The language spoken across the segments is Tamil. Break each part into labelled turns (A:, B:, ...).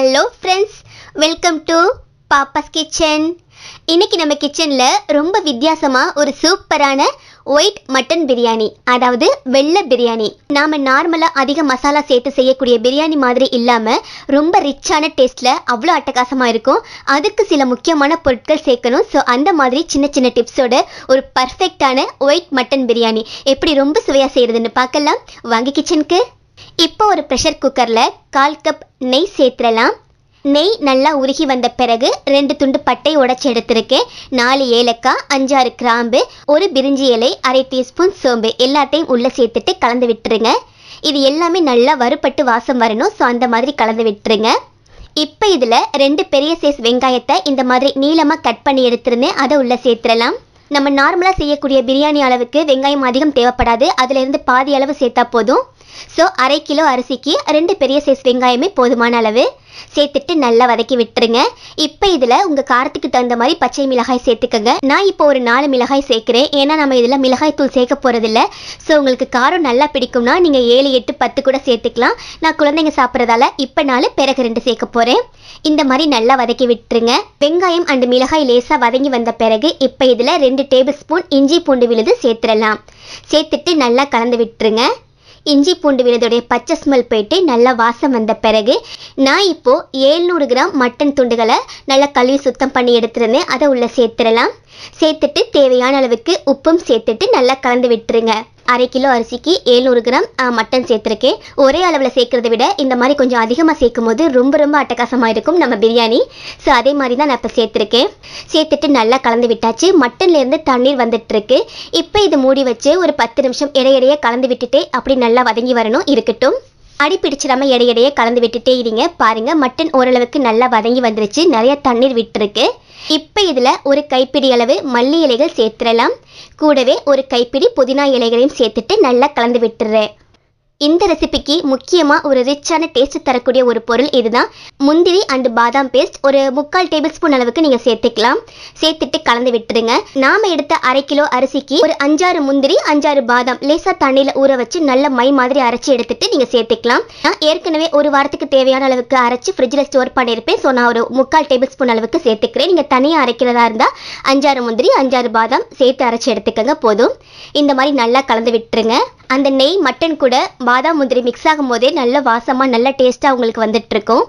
A: hello friends welcome to Pappas kitchen இன்றைக்கி நம்ம கிச்சனில் ரொம்ப வித்தியாசமாக ஒரு சூப்பரான ஒயிட் மட்டன் பிரியாணி அதாவது வெள்ளை பிரியாணி நாம் நார்மலாக அதிக மசாலா சேர்த்து செய்யக்கூடிய பிரியாணி மாதிரி இல்லாமல் ரொம்ப ரிச்சான டேஸ்ட்டில் அவ்வளோ அட்டகாசமாக இருக்கும் அதுக்கு சில முக்கியமான பொருட்கள் சேர்க்கணும் ஸோ அந்த மாதிரி சின்ன சின்ன டிப்ஸோட ஒரு பர்ஃபெக்டான ஒயிட் மட்டன் பிரியாணி எப்படி ரொம்ப சுவையாக செய்கிறதுன்னு பார்க்கலாம் வாங்க கிச்சனுக்கு இப்போ ஒரு ப்ரெஷர் குக்கரில் கால் கப் நெய் சேர்த்துடலாம் நெய் நல்லா உருகி வந்த பிறகு ரெண்டு துண்டு பட்டை உடச்சி எடுத்திருக்கேன் நாலு ஏலக்காய் அஞ்சாறு கிராம்பு ஒரு பிரிஞ்சி இலை அரை டீஸ்பூன் சோம்பு எல்லாத்தையும் உள்ளே சேர்த்துட்டு கலந்து விட்டுருங்க இது எல்லாமே நல்லா வறுபட்டு வாசம் வரணும் ஸோ அந்த மாதிரி கலந்து விட்டுருங்க இப்போ இதில் ரெண்டு பெரிய சைஸ் வெங்காயத்தை இந்த மாதிரி நீளமாக கட் பண்ணி எடுத்துருந்தேன் அதை உள்ளே சேர்த்துடலாம் நம்ம நார்மலாக செய்யக்கூடிய பிரியாணி அளவுக்கு வெங்காயம் அதிகம் தேவைப்படாது அதிலிருந்து பாதி அளவு சேர்த்தா போதும் ஸோ அரை கிலோ அரிசிக்கு ரெண்டு பெரிய சைஸ் வெங்காயமே போதுமான அளவு சேர்த்துட்டு நல்லா வதக்கி விட்டுருங்க இப்போ இதில் உங்கள் காரத்துக்கு தகுந்த மாதிரி பச்சை மிளகாய் சேர்த்துக்கோங்க நான் இப்போ ஒரு நாலு மிளகாய் சேர்க்குறேன் ஏன்னா நம்ம இதில் மிளகாய் தூள் சேர்க்க போகிறதில்ல ஸோ உங்களுக்கு காரம் நல்லா பிடிக்கும்னா நீங்கள் ஏழு எட்டு பத்து கூட சேர்த்துக்கலாம் நான் குழந்தைங்க சாப்பிட்றதால இப்போ நாலு பிறகு ரெண்டு சேர்க்க போகிறேன் இந்த மாதிரி நல்லா வதக்கி விட்டுருங்க வெங்காயம் அண்டு மிளகாய் லேசாக வதங்கி வந்த பிறகு இப்போ இதில் ரெண்டு டேபிள் ஸ்பூன் இஞ்சி பூண்டு விழுது சேர்த்துடலாம் சேர்த்துட்டு நல்லா கலந்து விட்டுருங்க இஞ்சி பூண்டு வினதுடைய பச்சை ஸ்மெல் போயிட்டு நல்லா வாசம் வந்த பிறகு நான் இப்போது ஏழ்நூறு கிராம் மட்டன் துண்டுகளை நல்லா கழுவி சுத்தம் பண்ணி எடுத்துருந்தேன் அதை உள்ளே சேர்த்துடலாம் சேர்த்துட்டு தேவையான அளவுக்கு உப்பும் சேர்த்துட்டு நல்லா கலந்து விட்டுருங்க அரை கிலோ அரிசிக்கு ஏழ்நூறு கிராம் மட்டன் சேர்த்துருக்கேன் ஒரே அளவில் சேர்க்குறத விட இந்த மாதிரி கொஞ்சம் அதிகமாக சேர்க்கும் போது ரொம்ப ரொம்ப அட்டகாசமாக இருக்கும் நம்ம பிரியாணி ஸோ அதே மாதிரி தான் நான் இப்போ சேர்த்துருக்கேன் சேர்த்துட்டு நல்லா கலந்து விட்டாச்சு மட்டன்லேருந்து தண்ணீர் வந்துட்டுருக்கு இப்போ இது மூடி வச்சு ஒரு பத்து நிமிஷம் இடையிடையே கலந்து விட்டுட்டு அப்படி நல்லா வதங்கி வரணும் இருக்கட்டும் அடி பிடிச்சிடாம இடையிடையே கலந்து விட்டுட்டே இருங்க பாருங்கள் மட்டன் ஓரளவுக்கு நல்லா வதங்கி வந்துருச்சு நிறைய தண்ணீர் விட்டுருக்கு இப்போ இதில் ஒரு கைப்பிடி அளவு மல்லி இலைகள் சேர்த்துடலாம் கூடவே ஒரு கைப்பிடி புதினா இலைகளையும் சேர்த்துட்டு நல்லா கலந்து விட்டுறேன் இந்த ரெசிபிக்கு முக்கியமாக ஒரு ரிச்சான டேஸ்ட் தரக்கூடிய ஒரு பொருள் இதுதான் முந்திரி அண்ட் பாதாம் பேஸ்ட் ஒரு முக்கால் டேபிள் ஸ்பூன் அளவுக்கு நீங்கள் சேர்த்துக்கலாம் சேர்த்துட்டு கலந்து விட்டுருங்க நாம் எடுத்த அரை கிலோ அரிசிக்கு ஒரு அஞ்சாறு முந்திரி அஞ்சாறு பாதாம் லேசாக தண்ணியில் ஊற வச்சு நல்ல மை மாதிரி அரைச்சி எடுத்துட்டு நீங்கள் சேர்த்துக்கலாம் நான் ஏற்கனவே ஒரு வாரத்துக்கு தேவையான அளவுக்கு அரைச்சி ஃப்ரிட்ஜில் ஸ்டோர் பண்ணியிருப்பேன் ஸோ நான் ஒரு முக்கால் டேபிள் ஸ்பூன் அளவுக்கு சேர்த்துக்கிறேன் நீங்கள் தனியாக அரைக்கிறதா இருந்தால் அஞ்சாறு முந்திரி அஞ்சாறு பாதாம் சேர்த்து அரைச்சி எடுத்துக்கங்க போதும் இந்த மாதிரி நல்லா கலந்து விட்டுருங்க அந்த நெய் மட்டன் கூட பாதாம் முந்திரி மிக்ஸ் ஆகும் போதே நல்ல வாசமாக நல்ல டேஸ்ட்டாக உங்களுக்கு இருக்கும்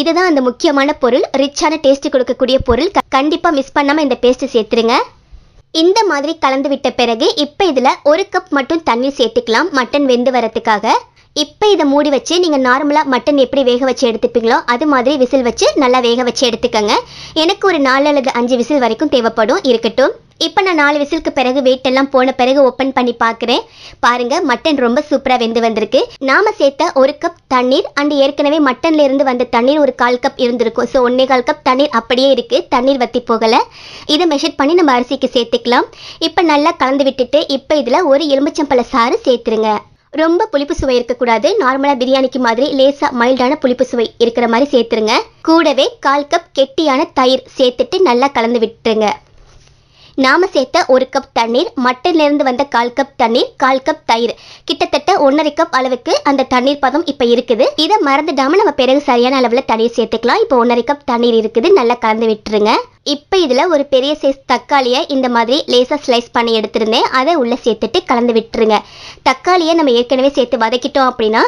A: இதுதான் அந்த முக்கியமான பொருள் ரிச்சான டேஸ்ட் கொடுக்கக்கூடிய பொருள் கண்டிப்பாக மிஸ் பண்ணாமல் இந்த பேஸ்ட்டு சேர்த்துருங்க இந்த மாதிரி கலந்து விட்ட பிறகு இப்போ இதில் ஒரு கப் மட்டும் தண்ணி சேர்த்துக்கலாம் மட்டன் வெந்து வரத்துக்காக இப்போ இதை மூடி வச்சு நீங்கள் நார்மலாக மட்டன் எப்படி வேக வச்சு எடுத்துப்பீங்களோ அது மாதிரி விசில் வச்சு நல்லா வேக வச்சு எடுத்துக்கோங்க எனக்கு ஒரு நாலு அல்லது அஞ்சு விசில் வரைக்கும் தேவைப்படும் இருக்கட்டும் இப்போ நான் நாலு விசிலுக்கு பிறகு வெயிட்டெல்லாம் போன பிறகு ஓப்பன் பண்ணி பார்க்குறேன் பாருங்கள் மட்டன் ரொம்ப சூப்பராக வெந்து வந்திருக்கு நாம் சேர்த்த ஒரு கப் தண்ணீர் அண்ட் ஏற்கனவே மட்டன்ல இருந்து வந்த தண்ணீர் ஒரு கால் கப் இருந்திருக்கும் ஸோ ஒன்றே கால் கப் தண்ணீர் அப்படியே இருக்குது தண்ணீர் வற்றி போகலை இதை மெஷர் பண்ணி நம்ம அரிசிக்கு சேர்த்துக்கலாம் இப்போ நல்லா கலந்து விட்டுட்டு இப்போ இதில் ஒரு எலுமிச்சம்பழ சாறு சேர்த்துருங்க ரொம்ப புளிப்பு சுவை இருக்கக்கூடாது நார்மலாக பிரியாணிக்கு மாதிரி லேசாக மைல்டான புளிப்பு சுவை இருக்கிற மாதிரி சேர்த்துருங்க கூடவே கால் கப் கெட்டியான தயிர் சேர்த்துட்டு நல்லா கலந்து விட்டுருங்க நாம் சேர்த்த ஒரு கப் தண்ணீர் மட்டிலிருந்து வந்த கால் கப் தண்ணீர் கால் கப் தயிர் கிட்டத்தட்ட ஒன்றரை கப் அளவுக்கு அந்த தண்ணீர் பதம் இப்போ இருக்குது இதை மறந்துடாமல் நம்ம பிறகு சரியான அளவில் தண்ணீர் சேர்த்துக்கலாம் இப்போ ஒன்றரை கப் தண்ணீர் இருக்குது நல்லா கலந்து விட்டுருங்க இப்போ இதில் ஒரு பெரிய சைஸ் தக்காளியை இந்த மாதிரி லேசாக ஸ்லைஸ் பண்ணி எடுத்திருந்தேன் அதை உள்ளே சேர்த்துட்டு கலந்து விட்டுருங்க தக்காளியை நம்ம ஏற்கனவே சேர்த்து வதக்கிட்டோம் அப்படின்னா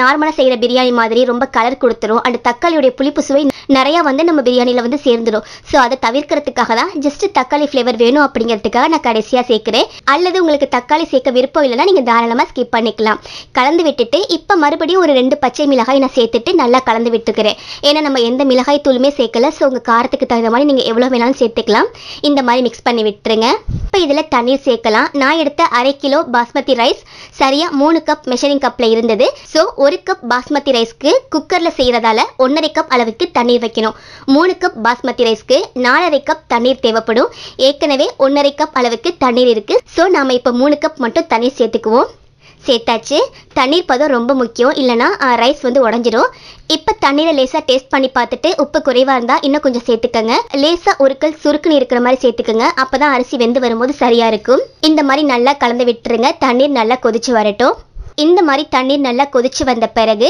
A: நார்மலாக செய்கிற பிரியாணி மாதிரி ரொம்ப கலர் கொடுத்துரும் அண்ட் தக்காளியுடைய புளிப்பு சுவை நிறையா வந்து நம்ம பிரியாணியில் வந்து சேர்ந்துடும் ஸோ அதை தவிர்க்கிறதுக்காக தான் ஜஸ்ட் தக்காளி ஃப்ளேவர் வேணும் அப்படிங்கிறதுக்காக நான் கடைசியாக சேர்க்குறேன் அல்லது உங்களுக்கு தக்காளி சேர்க்க விருப்பம் இல்லைனா நீங்கள் தாராளமாக ஸ்கிப் பண்ணிக்கலாம் கலந்து விட்டுட்டு இப்போ மறுபடியும் ஒரு ரெண்டு பச்சை மிளகாய் நான் சேர்த்துட்டு நல்லா கலந்து விட்டுக்கிறேன் ஏன்னா நம்ம எந்த மிளகாய் தூளுமே சேர்க்கல ஸோ உங்கள் காரத்துக்கு தகுந்த மாதிரி நீங்கள் எவ்வளோ வேணாலும் சேர்த்துக்கலாம் இந்த மாதிரி மிக்ஸ் பண்ணி விட்டுருங்க இப்போ இதில் தண்ணீர் சேர்க்கலாம் நான் எடுத்த அரை கிலோ பாஸ்மதி ரைஸ் சரியாக மூணு கப் மெஷரிங் கப்பில் இருந்தது ஸோ ஒரு கப் பாஸ்மதி ரைஸ்க்கு குக்கரில் செய்கிறதால ஒன்றரை கப் அளவுக்கு தண்ணீர் வைக்கணும் மூணு கப் பாஸ்மதி ரைஸ்க்கு நாலரை கப் தண்ணீர் தேவைப்படும் ஏற்கனவே ஒன்றரை கப் அளவுக்கு தண்ணீர் இருக்குது ஸோ நாம் இப்போ மூணு கப் மட்டும் தண்ணீர் சேர்த்துக்குவோம் சேர்த்தாச்சு தண்ணீர் பதம் ரொம்ப முக்கியம் இல்லைனா ரைஸ் வந்து உடஞ்சிரும் இப்போ தண்ணீரை லேசாக டேஸ்ட் பண்ணி பார்த்துட்டு உப்பு குறைவாக இருந்தால் இன்னும் கொஞ்சம் சேர்த்துக்கோங்க லேசாக கல் சுருக்குன்னு இருக்கிற மாதிரி சேர்த்துக்கோங்க அப்போ தான் அரிசி வெந்து வரும்போது சரியாக இருக்கும் இந்த மாதிரி நல்லா கலந்து விட்டுருங்க தண்ணீர் நல்லா கொதிச்சு வரட்டும் இந்த மாதிரி தண்ணீர் நல்லா கொதிச்சு வந்த பிறகு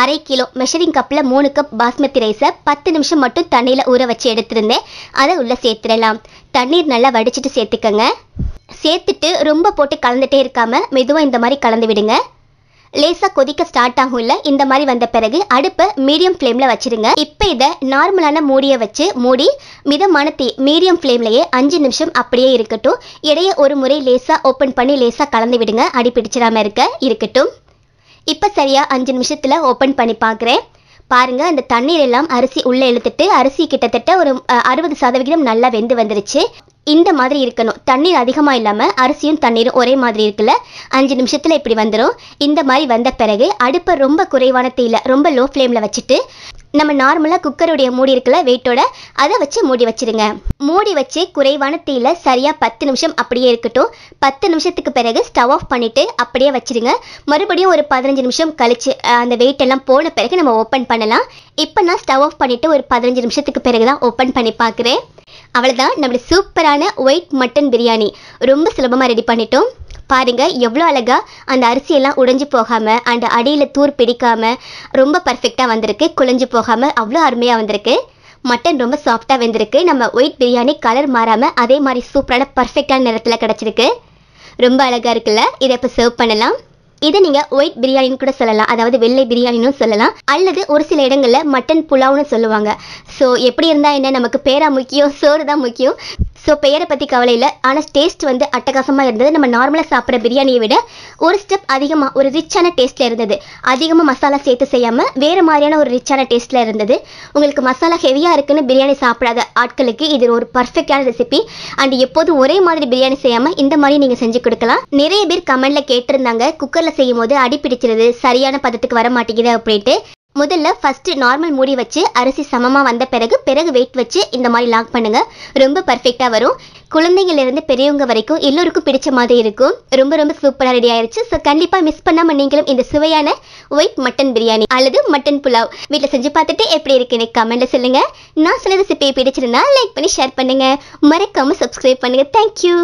A: அரை கிலோ மெஷரிங் கப்பில் மூணு கப் பாஸ்மதி ரைஸை பத்து நிமிஷம் மட்டும் தண்ணியில் ஊற வச்சு எடுத்திருந்தேன் அதை உள்ளே சேர்த்துடலாம் தண்ணீர் நல்லா வடிச்சிட்டு சேர்த்துக்கோங்க சேர்த்துட்டு ரொம்ப போட்டு கலந்துட்டே இருக்காமல் மெதுவாக இந்த மாதிரி கலந்து விடுங்க லேசாக கொதிக்க ஸ்டார்ட் ஆகும்ல இந்த மாதிரி வந்த பிறகு அடுப்பை மீடியம் ஃப்ளேமில் வச்சுருங்க இப்போ இதை நார்மலான மூடியை வச்சு மூடி மிதமான தீ மீடியம் ஃப்ளேம்லேயே அஞ்சு நிமிஷம் அப்படியே இருக்கட்டும் இடையே ஒரு முறை லேசாக ஓப்பன் பண்ணி லேசாக கலந்து விடுங்க அடி பிடிச்சிடாமல் இருக்க இருக்கட்டும் இப்போ சரியாக அஞ்சு நிமிஷத்தில் ஓப்பன் பண்ணி பார்க்குறேன் பாருங்கள் அந்த தண்ணீர் எல்லாம் அரிசி உள்ளே இழுத்துட்டு அரிசி கிட்டத்தட்ட ஒரு அறுபது சதவிகிதம் நல்லா வெந்து வந்துருச்சு இந்த மாதிரி இருக்கணும் தண்ணீர் அதிகமாக இல்லாமல் அரிசியும் தண்ணீரும் ஒரே மாதிரி இருக்குல்ல அஞ்சு நிமிஷத்தில் இப்படி வந்துடும் இந்த மாதிரி வந்த பிறகு அடுப்பை ரொம்ப குறைவான தீயில் ரொம்ப லோ ஃப்ளேமில் வச்சுட்டு நம்ம நார்மலாக குக்கருடைய மூடி இருக்குல்ல வெயிட்டோட அதை வச்சு மூடி வச்சிருங்க மூடி வச்சு குறைவான தீயில் சரியாக பத்து நிமிஷம் அப்படியே இருக்கட்டும் பத்து நிமிஷத்துக்கு பிறகு ஸ்டவ் ஆஃப் பண்ணிவிட்டு அப்படியே வச்சுருங்க மறுபடியும் ஒரு பதினஞ்சு நிமிஷம் கழிச்சு அந்த வெயிட் எல்லாம் போன பிறகு நம்ம ஓப்பன் பண்ணலாம் இப்போ நான் ஸ்டவ் ஆஃப் பண்ணிவிட்டு ஒரு பதினஞ்சு நிமிஷத்துக்கு பிறகு தான் ஓப்பன் பண்ணி பார்க்குறேன் அவ்வளோதான் நம்மளோட சூப்பரான ஒயிட் மட்டன் பிரியாணி ரொம்ப சுலபமாக ரெடி பண்ணிட்டோம் பாருங்கள் எவ்வளோ அழகாக அந்த அரிசியெல்லாம் உடைஞ்சு போகாமல் அந்த அடியில் தூர் பிடிக்காமல் ரொம்ப பர்ஃபெக்டாக வந்திருக்கு குழஞ்சு போகாமல் அவ்வளோ அருமையாக வந்திருக்கு மட்டன் ரொம்ப சாஃப்டாக வெந்திருக்கு நம்ம ஒயிட் பிரியாணி கலர் மாறாமல் அதே மாதிரி சூப்பரான பர்ஃபெக்டான நிறத்தில் கிடச்சிருக்கு ரொம்ப அழகாக இருக்குல்ல இதை இப்போ சர்வ் பண்ணலாம் இதை நீங்க ஒயிட் பிரியாணின்னு கூட சொல்லலாம் அதாவது வெள்ளை பிரியாணின்னு சொல்லலாம் அல்லது ஒரு சில இடங்கள்ல மட்டன் புலாவ்னு சொல்லுவாங்க ஸோ எப்படி இருந்தா என்ன நமக்கு பேரா முக்கியம் சோறு தான் முக்கியம் ஸோ பெயரை பற்றி கவலை இல்லை ஆனால் டேஸ்ட் வந்து அட்டகாசமாக இருந்தது நம்ம நார்மலாக சாப்பிட்ற பிரியாணியை விட ஒரு ஸ்டெப் அதிகமாக ஒரு ரிச்சான டேஸ்ட்டில் இருந்தது அதிகமாக மசாலா சேர்த்து செய்யாமல் வேறு மாதிரியான ஒரு ரிச்சான டேஸ்ட்டில் இருந்தது உங்களுக்கு மசாலா ஹெவியாக இருக்குன்னு பிரியாணி சாப்பிடாத ஆட்களுக்கு இது ஒரு பர்ஃபெக்டான ரெசிபி அண்ட் எப்போதும் ஒரே மாதிரி பிரியாணி செய்யாமல் இந்த மாதிரி நீங்கள் செஞ்சு கொடுக்கலாம் நிறைய பேர் கமெண்ட்ல கேட்டிருந்தாங்க குக்கரில் செய்யும் போது அடி பிடிச்சிருது சரியான பதத்துக்கு வர மாட்டேங்குது அப்படின்ட்டு முதல்ல ஃபஸ்ட்டு நார்மல் மூடி வச்சு அரிசி சமமாக வந்த பிறகு பிறகு வெயிட் வச்சு இந்த மாதிரி லாக் பண்ணுங்கள் ரொம்ப பர்ஃபெக்டாக வரும் குழந்தைங்கலேருந்து பெரியவங்க வரைக்கும் எல்லோருக்கும் பிடிச்ச மாதிரி இருக்கும் ரொம்ப ரொம்ப சூப்பராக ரெடி ஆயிடுச்சு ஸோ கண்டிப்பாக மிஸ் பண்ணாமல் நீங்களும் இந்த சுவையான ஒயிட் மட்டன் பிரியாணி அல்லது மட்டன் புலாவ் வீட்டில் செஞ்சு பார்த்துட்டு எப்படி இருக்குன்னு கமெண்ட்டில் சொல்லுங்கள் நான் சொன்ன ரெசிபியை பிடிச்சிருந்தா லைக் பண்ணி ஷேர் பண்ணுங்கள் மறக்காமல் சப்ஸ்கிரைப் பண்ணுங்கள் தேங்க்யூ